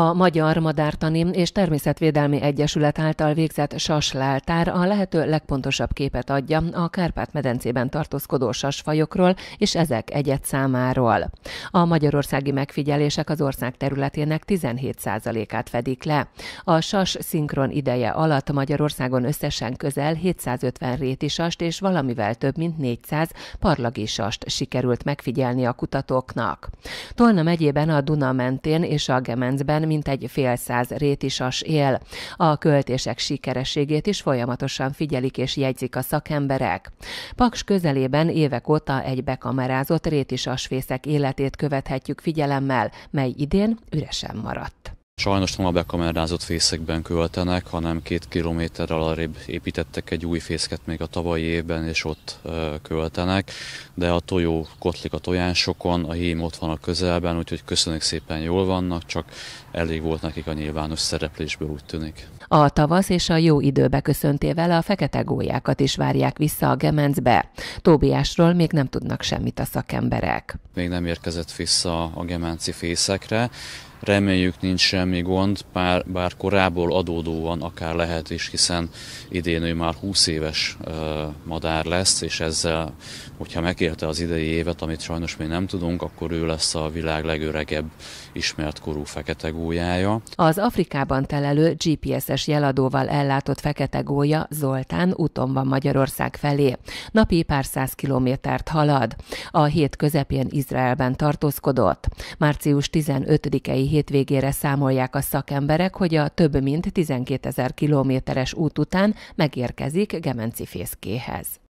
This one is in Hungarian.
A Magyar Madártani és Természetvédelmi Egyesület által végzett sas leltár a lehető legpontosabb képet adja a Kárpát-medencében tartózkodó sasfajokról és ezek egyet számáról. A magyarországi megfigyelések az ország területének 17%-át fedik le. A sas szinkron ideje alatt Magyarországon összesen közel 750 sast és valamivel több mint 400 parlagisast sikerült megfigyelni a kutatóknak. Tolna megyében a Duna mentén és a Gemencben Csakmányban mintegy fél száz rétisas él. A költések sikerességét is folyamatosan figyelik és jegyzik a szakemberek. Paks közelében évek óta egy bekamerázott fészek életét követhetjük figyelemmel, mely idén üresen maradt. Sajnos nem a bekamerázott fészekben költenek, hanem két kilométerrel arrébb építettek egy új fészket még a tavalyi évben, és ott költenek, de a tojó kotlik a tojásokon, a hím ott van a közelben, úgyhogy köszönjük szépen jól vannak, csak elég volt nekik a nyilvános szereplésből úgy tűnik. A tavasz és a jó idő beköszöntével a fekete gólyákat is várják vissza a Gemencbe. Tóbiásról még nem tudnak semmit a szakemberek. Még nem érkezett vissza a gemenci fészekre, Reméljük nincs semmi gond, bár, bár korából adódóan akár lehet is, hiszen idén ő már 20 éves madár lesz, és ezzel, hogyha megérte az idei évet, amit sajnos még nem tudunk, akkor ő lesz a világ legöregebb ismert korú fekete gólyája. Az Afrikában telelő GPS-es jeladóval ellátott fekete gólya Zoltán úton van Magyarország felé. Napi pár száz kilométert halad. A hét közepén Izraelben tartózkodott. Március 15 ei hétvégére számolják a szakemberek, hogy a több mint 12 ezer kilométeres út után megérkezik Gemenci fészkéhez.